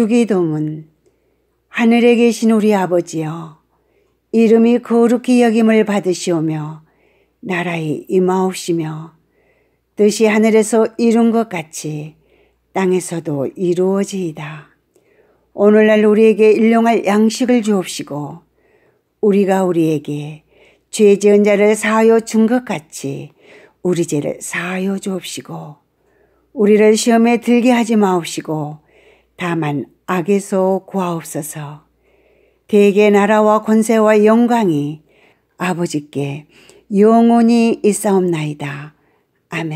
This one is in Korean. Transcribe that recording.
주기도문 하늘에 계신 우리 아버지여 이름이 거룩히 여김을 받으시오며 나라의 임하옵시며 뜻이 하늘에서 이룬 것 같이 땅에서도 이루어지이다. 오늘날 우리에게 일용할 양식을 주옵시고 우리가 우리에게 죄 지은 자를 사하여 준 것 같이 우리 죄를 사하여 주옵시고 우리를 시험에 들게 하지 마옵시고 다만 악에서 구하옵소서. 대개 나라와 권세와 영광이 아버지께 영원히 있사옵나이다. 아멘.